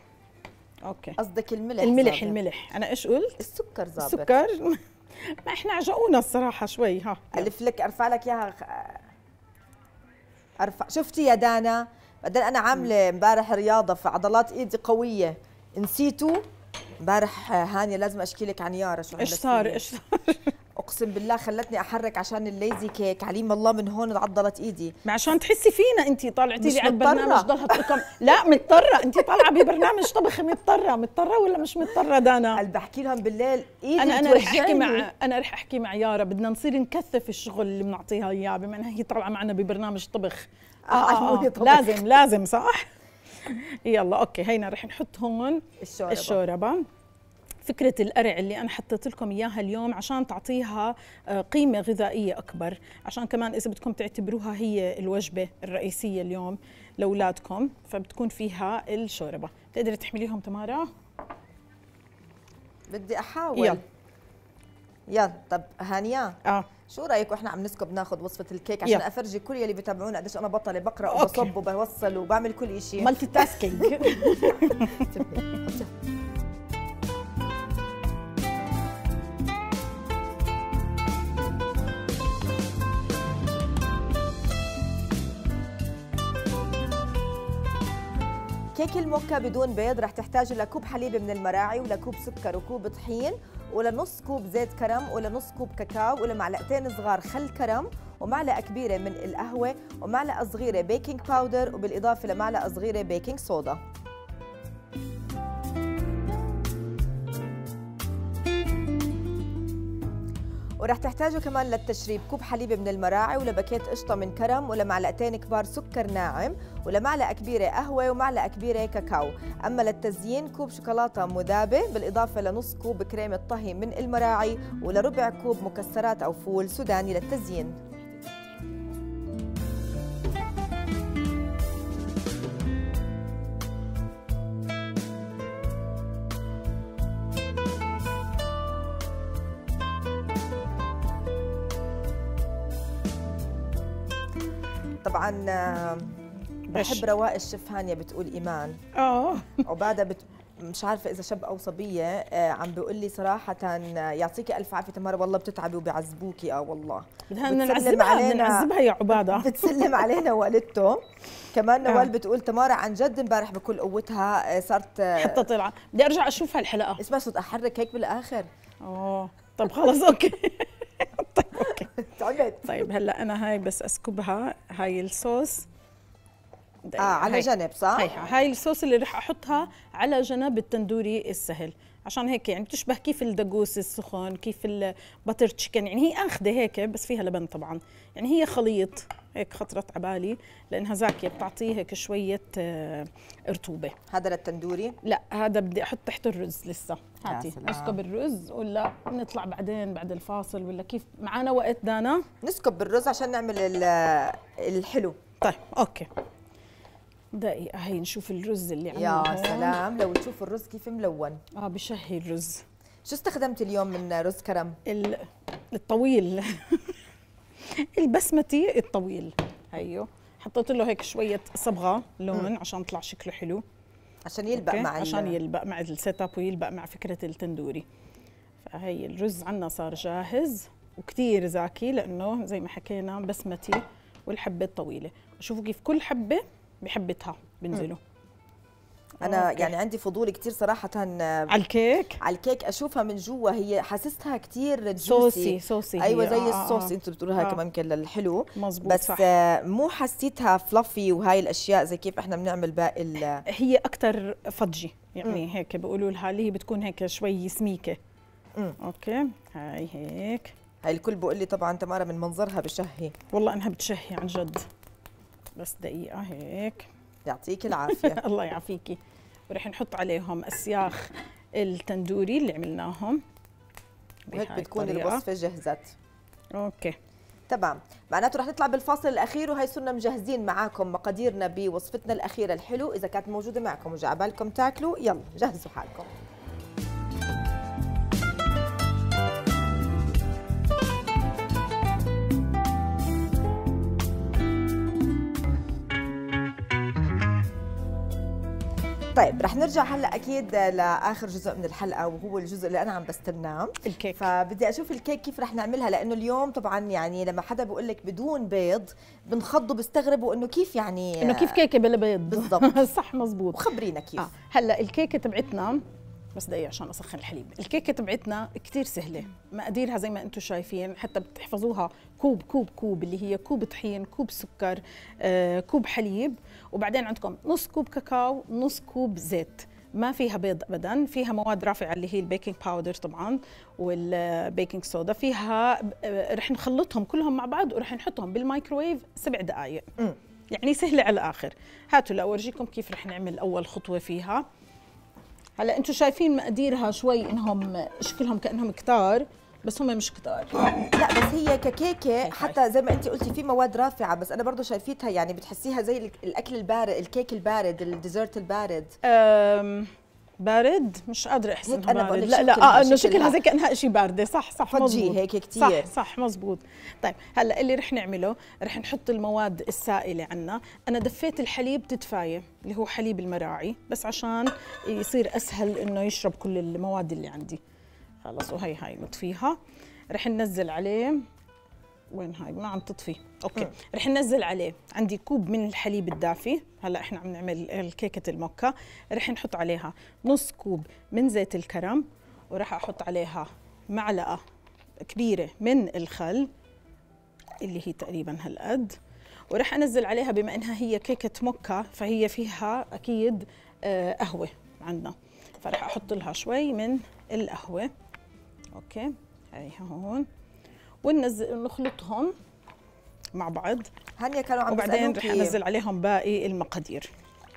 اوكي قصدك الملح الملح زابط. الملح انا ايش قلت السكر ظابط السكر <laughs> ما احنا عجقونا الصراحه شوي ها الف لك ارفع لك اياها ارفع شفتي يا دانا بعدين انا عامله امبارح رياضه فعضلات ايدي قويه نسيتوا امبارح آه، هانيا لازم اشكي لك عن يارا شو ايش صار ايش صار <laughs> اقسم بالله خلتني احرك عشان الليزي كيك عليم الله من هون عضلت ايدي ما عشان تحسي فينا انت طالعتي لي على البرنامج ضلها تقم لا مضطره انت طالعه ببرنامج طبخ مضطره مضطره ولا مش مضطره دانا قال بحكي لهم بالليل ايدي انا انا رح احكي مع انا رح احكي مع يارا بدنا نصير نكثف الشغل اللي بنعطيها اياه بما انها هي طالعه معنا ببرنامج طبخ آه, آه, آه, آه. لازم لازم صح <laughs> يلا اوكي هينا رح نحط هون الشوربه الشوربه فكرة القرع اللي أنا حطيت لكم إياها اليوم عشان تعطيها آه، قيمة غذائية أكبر عشان كمان إذا بدكم تعتبروها هي الوجبة الرئيسية اليوم لأولادكم فبتكون فيها الشوربة بتقدري تحمليهم تمارا؟ بدي أحاول يلا يلا طب هانيا اه شو رايك واحنا عم نسكب ناخذ وصفه الكيك عشان يلا. افرجي كل يلي بيتابعونا قديش انا بطله بقرا وبصب وبوصل وبعمل كل شيء مالتي تاسكينج كيك الموكا بدون بيض رح تحتاج لكوب حليب من المراعي ولكوب سكر وكوب طحين ولا نص كوب زيت كرم ولا نص كوب كاكاو ولا معلقتين صغار خل كرم ومعلقه كبيره من القهوه ومعلقه صغيره بيكنج باودر وبالاضافه لمعلقه صغيره بيكنج صودا ورح تحتاجوا كمان للتشريب كوب حليب من المراعي ولبكيت قشطه من كرم ولمعلقتين كبار سكر ناعم ولمعلقه كبيره قهوه ومعلقه كبيره كاكاو اما للتزيين كوب شوكولاته مذابه بالاضافه لنص كوب كريمه طهي من المراعي ولربع كوب مكسرات او فول سوداني للتزيين طبعا بحب روائق الشفهانية بتقول إيمان اه وبعدها بت... مش عارفة إذا شاب أو صبية آه، عم بيقول لي صراحة آه، يعطيكي ألف عافية تمارا والله بتتعبي وبيعذبوكي آه والله بدنا نعذبها بدنا نعذبها يا عبادة <laughs> بتسلم علينا والدته كمان آه. نوال بتقول تمارا عن جد امبارح بكل قوتها صارت حتى طلعة بدي أرجع أشوف هالحلقة اسمع صوت أحرك هيك بالآخر أوه طب خلص أوكي <laughs> <laughs> تعبت طيب هلا انا هاي بس اسكبها هاي الصوص اه على هاي. جنب صح؟ هاي, هاي الصوص اللي رح احطها على جنب التندوري السهل عشان هيك يعني بتشبه كيف الدقوس السخن كيف البتر تشيكن يعني هي اخذه هيك بس فيها لبن طبعا يعني هي خليط هيك خطرت على بالي لانها زاكيه بتعطيه هيك شويه آه، رطوبه هذا للتندوري لا هذا بدي احط تحت الرز لسه هاتي اسكب الرز ولا نطلع بعدين بعد الفاصل ولا كيف معانا وقت دانا نسكب بالرز عشان نعمل الحلو طيب اوكي دقيقة هي نشوف الرز اللي عندنا يا سلام لو تشوف الرز كيف ملون اه بشهي الرز شو استخدمت اليوم من رز كرم؟ الطويل <laughs> البسمتي الطويل هيو أيوه. حطيت له هيك شويه صبغه لون مم. عشان طلع شكله حلو عشان يلبق مع عشان يلبق مع السيت اب ويلبق مع فكره التندوري فهي الرز عندنا صار جاهز وكثير زاكي لانه زي ما حكينا بسمتي والحبه الطويله شوفوا كيف كل حبه بحبتها بنزلوا انا أوكي. يعني عندي فضول كثير صراحه على الكيك على الكيك اشوفها من جوا هي حاسستها كثير جوسي صوصي ايوه زي آه, آه، الصوص آه. انتم بتقولوها آه. كمان يمكن للحلو مزبوط بس صح. مو حسيتها فلافي وهاي الاشياء زي كيف احنا بنعمل باقي ال... هي اكثر فضجي يعني م. هيك بيقولوا لها اللي هي بتكون هيك شوي سميكه م. اوكي هاي هيك هاي الكل بيقول لي طبعا تمارا من منظرها بشهي والله انها بتشهي عن جد بس دقيقه هيك يعطيك <laughs> العافيه الله يعافيكي ورح نحط عليهم اسياخ التندوري اللي عملناهم وهيك بتكون الوصفه جهزت اوكي تمام معناته رح نطلع بالفاصل الاخير وهي صرنا مجهزين معاكم مقاديرنا بوصفتنا الاخيره الحلو اذا كانت موجوده معكم وجا بالكم تاكلوا يلا جهزوا حالكم طيب رح نرجع هلا اكيد لاخر جزء من الحلقه وهو الجزء اللي انا عم بستناه الكيك فبدي اشوف الكيك كيف رح نعملها لانه اليوم طبعا يعني لما حدا بيقول لك بدون بيض بنخضوا بيستغربوا انه كيف يعني انه كيف كيكه بلا بيض بالضبط <laughs> صح مزبوط وخبرينا كيف آه. هلا الكيكه تبعتنا بس دقيقة عشان أسخن الحليب الكيكة تبعتنا كتير سهلة مقاديرها زي ما أنتم شايفين حتى بتحفظوها كوب كوب كوب اللي هي كوب طحين كوب سكر آه، كوب حليب وبعدين عندكم نص كوب كاكاو نص كوب زيت ما فيها بيض ابدا فيها مواد رافعه اللي هي البيكنج باودر طبعا والبيكنج صودا فيها آه، رح نخلطهم كلهم مع بعض ورح نحطهم بالمايكرويف سبع دقائق يعني سهله على الاخر هاتوا لاورجيكم كيف رح نعمل اول خطوه فيها هلا انتم شايفين مقاديرها شوي انهم شكلهم كانهم كتار بس هم مش كتار لا بس هي ككيكه حتى زي ما انت قلتي في مواد رافعه بس انا برضه شايفتها يعني بتحسيها زي الاكل البارد الكيك البارد الديزرت البارد بارد مش قادرة أحسن هيك أنا بارد. لا لا آه إنه شكلها زي كأنها شيء باردة صح صح مضبوط هيك كثير صح صح مضبوط طيب هلا اللي رح نعمله رح نحط المواد السائلة عنا أنا دفيت الحليب تدفاية اللي هو حليب المراعي بس عشان يصير أسهل إنه يشرب كل المواد اللي عندي خلص وهي هاي نطفيها رح ننزل عليه وين هاي ما عم تطفي اوكي رح ننزل عليه عندي كوب من الحليب الدافي هلا احنا عم نعمل كيكه الموكا رح نحط عليها نص كوب من زيت الكرم وراح احط عليها معلقه كبيره من الخل اللي هي تقريبا هالقد وراح انزل عليها بما انها هي كيكه موكا فهي فيها اكيد آه، قهوه عندنا فراح احط لها شوي من القهوه اوكي هي هون وننزل نخلطهم مع بعض هانيا كانوا عم وبعدين رح انزل عليهم باقي المقادير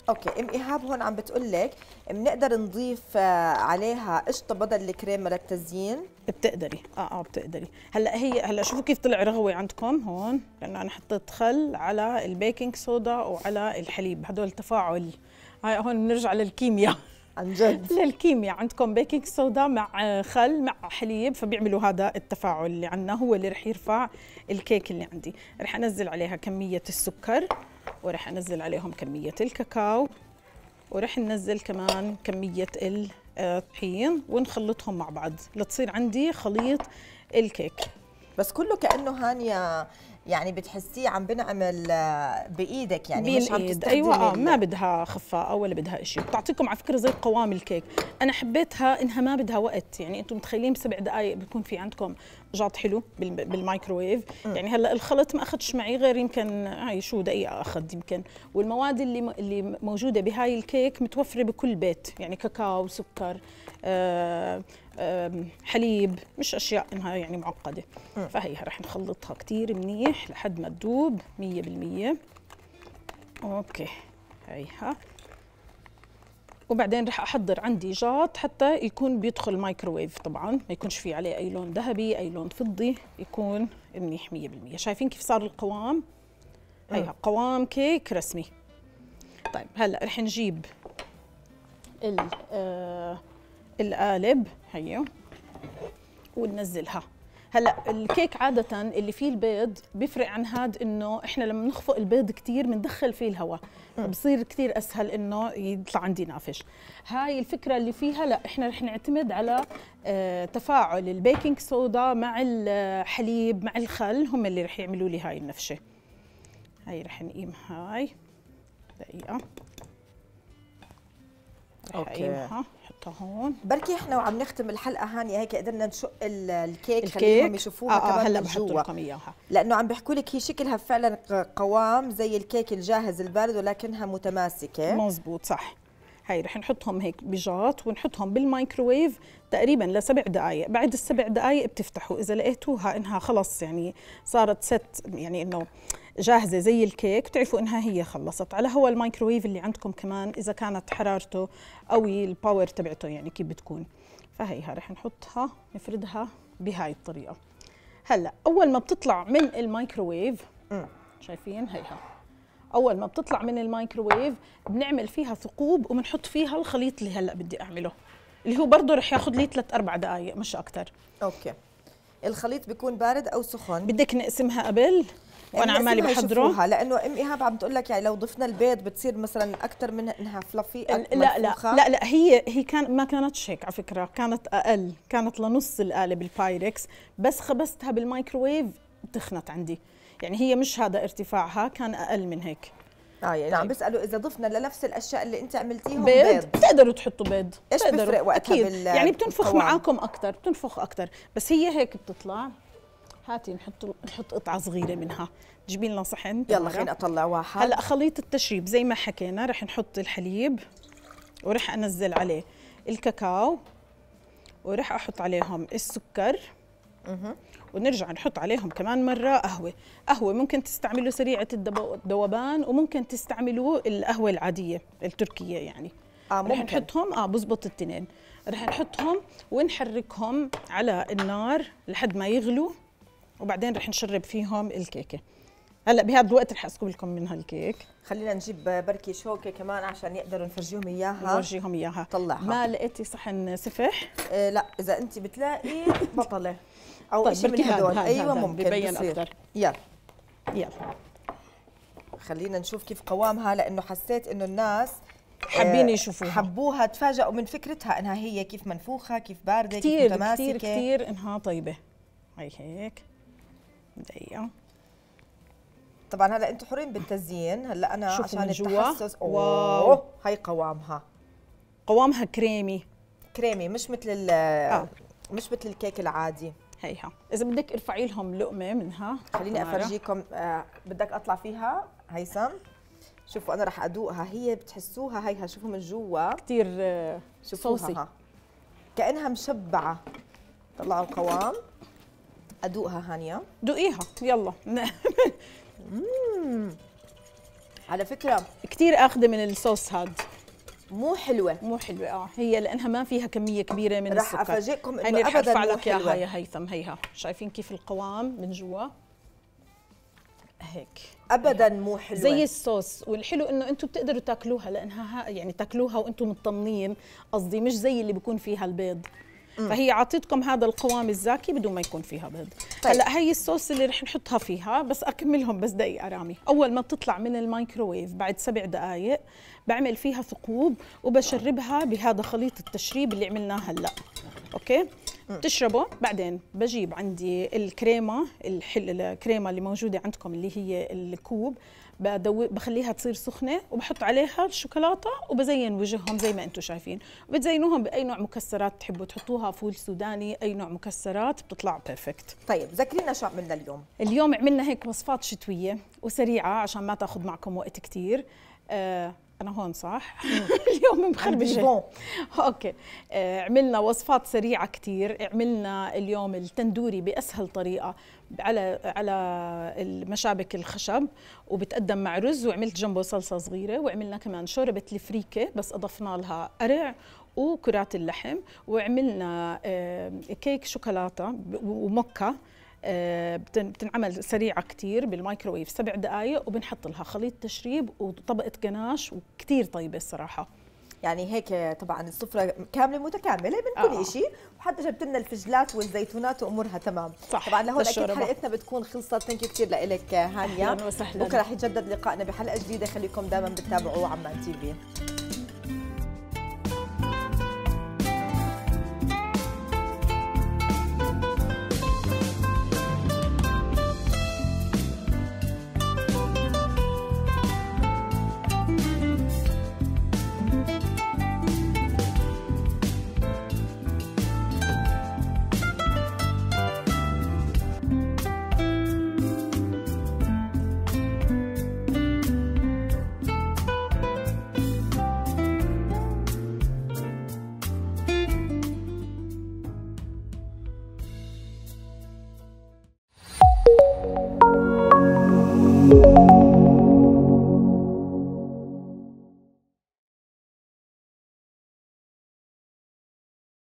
اوكي ام ايهاب هون عم بتقول لك بنقدر نضيف آه، عليها قشطه بدل الكريمه للتزيين بتقدري اه اه بتقدري هلا هي هلا شوفوا كيف طلع رغوي عندكم هون لانه انا حطيت خل على البيكنج صودا وعلى الحليب هدول تفاعل هاي هون بنرجع للكيمياء <laughs> عن جد للكيمياء عندكم بيكنج صودا مع آه، خل مع حليب فبيعملوا هذا التفاعل اللي عندنا هو اللي رح يرفع الكيك اللي عندي رح انزل عليها كميه السكر ورح انزل عليهم كميه الكاكاو ورح ننزل كمان كميه الطحين آه، ونخلطهم مع بعض لتصير عندي خليط الكيك بس كله كانه هانيه يعني بتحسيه عم بنعمل آه، بايدك يعني مش عم تستخدمي ايوه اه ما بدها خفاقه ولا بدها شيء بتعطيكم على فكره زي قوام الكيك انا حبيتها انها ما بدها وقت يعني انتم متخيلين بسبع دقائق بيكون في عندكم جات حلو بالمايكرويف يعني هلا الخلط ما اخذش معي غير يمكن هاي شو دقيقه اخذ يمكن والمواد اللي اللي موجوده بهاي الكيك متوفره بكل بيت يعني كاكاو سكر آه، حليب مش اشياء انها يعني معقده فهي رح نخلطها كثير منيح لحد ما تذوب 100% اوكي هيها وبعدين رح احضر عندي جاط حتى يكون بيدخل الميكروويف طبعا ما يكونش في عليه اي لون ذهبي اي لون فضي يكون منيح 100% شايفين كيف صار القوام آه. هيها قوام كيك رسمي طيب هلا رح نجيب ال آه القالب هيو وننزلها هلا الكيك عاده اللي فيه البيض بيفرق عن هاد انه احنا لما بنخفق البيض كثير بندخل فيه الهواء بصير كثير اسهل انه يطلع عندي نافش هاي الفكره اللي فيها لا احنا رح نعتمد على آه، تفاعل البيكنج صودا مع الحليب مع الخل هم اللي رح يعملوا لي هاي النفشه هاي رح نقيم هاي دقيقه رح اوكي اقيمها نحطها هون بركي احنا وعم نختم الحلقه هانيه هيك قدرنا نشق الكيك, الكيك. خليهم يشوفوها آه آه هلا بحط لكم اياها لانه عم بيحكوا لك هي شكلها فعلا قوام زي الكيك الجاهز البارد ولكنها متماسكه مزبوط صح هاي رح نحطهم هيك بجاط ونحطهم بالمايكروويف تقريبا لسبع دقائق بعد السبع دقائق بتفتحوا اذا لقيتوها انها خلص يعني صارت ست يعني انه جاهزة زي الكيك بتعرفوا انها هي خلصت على هوا المايكروويف اللي عندكم كمان اذا كانت حرارته قوي الباور تبعته يعني كيف بتكون فهيها رح نحطها نفردها بهاي الطريقة هلا اول ما بتطلع من المايكروويف شايفين هيها اول ما بتطلع من الميكروويف بنعمل فيها ثقوب وبنحط فيها الخليط اللي هلا بدي اعمله اللي هو برضه رح ياخذ لي ثلاث اربع دقائق مش اكثر اوكي الخليط بيكون بارد او سخن بدك نقسمها قبل يعني وانا عمالي بحضره لانه ام ايهاب عم تقول لك يعني لو ضفنا البيض بتصير مثلا اكثر من انها فلافي لا لا لا لا هي هي كان ما كانتش هيك على فكره كانت اقل كانت لنص القالب البايركس بس خبستها بالمايكروويف تخنت عندي يعني هي مش هذا ارتفاعها كان اقل من هيك اه يعني عم بيسالوا اذا ضفنا لنفس الاشياء اللي انت عملتيهم بيض, بيض. بتقدروا تحطوا بيض ايش بتفرق وقتها أكيد. بال... يعني بتنفخ بالطوام. معاكم اكثر بتنفخ اكثر بس هي هيك بتطلع هاتي نحط نحط قطعه صغيره منها تجيبي لنا صحن يلا خليني اطلع واحد هلا خليط التشريب زي ما حكينا رح نحط الحليب ورح انزل عليه الكاكاو ورح احط عليهم السكر ونرجع نحط عليهم كمان مرة قهوة قهوة ممكن تستعملوا سريعة الذوبان وممكن تستعملوا القهوة العادية التركية يعني آه ممكن. رح نحطهم اه بزبط التنين رح نحطهم ونحركهم على النار لحد ما يغلوا وبعدين رح نشرب فيهم الكيكه هلا بهذا الوقت رح اسكب لكم منها الكيك خلينا نجيب بركي شوكه كمان عشان يقدروا نفرجيهم اياها نورجيهم اياها طلعها ما لقيتي صحن سفح؟ إيه لا اذا انت بتلاقي بطله او طيب شيء من هذول ايوه هاد ممكن ببين اكثر يلا يلا خلينا نشوف كيف قوامها لانه حسيت انه الناس آه، حابين يشوفوها حبوها تفاجئوا من فكرتها انها هي كيف منفوخه كيف بارده كتير كيف متماسكه كثير كثير انها طيبه هي هيك دقيقه طبعا هلا انتم حرين بالتزيين هلا انا عشان التحسس اوه هي قوامها قوامها كريمي كريمي مش مثل آه. مش مثل الكيك العادي هيها اذا بدك ارفعي لهم لقمه منها خليني افرجيكم آه بدك اطلع فيها هيثم شوفوا انا رح ادوقها هي بتحسوها هيها شوفوا من جوا كثير آه، صوصي كانها مشبعه طلعوا القوام ادوقها هانيا دوقيها يلا <laughs> على فكره كثير اخذه من الصوص هاد مو حلوه مو حلوه اه هي لانها ما فيها كميه كبيره من رح السكر رح افاجئكم انه يعني ابدا مو حلوه يا هيثم هيها شايفين كيف القوام من جوا هيك ابدا مو حلوه زي الصوص والحلو انه انتم بتقدروا تاكلوها لانها يعني تاكلوها وانتم مطمنين قصدي مش زي اللي بيكون فيها البيض فهي عطيتكم هذا القوام الزاكي بدون ما يكون فيها بيض طيب. هلا هي الصوص اللي رح نحطها فيها بس اكملهم بس دقيقه رامي اول ما بتطلع من الميكروويف بعد سبع دقائق بعمل فيها ثقوب وبشربها بهذا خليط التشريب اللي عملناه هلا اوكي بتشربه بعدين بجيب عندي الكريمه الحل الكريمه اللي موجوده عندكم اللي هي الكوب بدو... بخليها تصير سخنه وبحط عليها الشوكولاته وبزين وجههم زي ما انتم شايفين بتزينوهم باي نوع مكسرات تحبوا تحطوها فول سوداني اي نوع مكسرات بتطلع بيرفكت طيب ذكرينا شو عملنا اليوم اليوم عملنا هيك وصفات شتويه وسريعه عشان ما تاخذ معكم وقت كثير آه انا هون صح <laughs> اليوم مخربشه اوكي آه، عملنا وصفات سريعه كثير عملنا اليوم التندوري باسهل طريقه على على المشابك الخشب وبتقدم مع رز وعملت جنبه صلصه صغيره وعملنا كمان شوربه الفريكه بس اضفنا لها قرع وكرات اللحم وعملنا آه، كيك شوكولاته وموكا آه، بتنعمل سريعه كثير بالمايكروويف سبع دقائق وبنحط لها خليط تشريب وطبقه قناش وكثير طيبه الصراحه يعني هيك طبعا السفره كامله متكامله من كل آه. شيء وحتى جبت لنا الفجلات والزيتونات وامورها تمام صح طبعا لهون اكيد حلقتنا بتكون خلصت ثانك يو كثير لك هانيا اهلا وسهلا بكره رح يتجدد لقائنا بحلقه جديده خليكم دائما بتتابعوا عمان تي في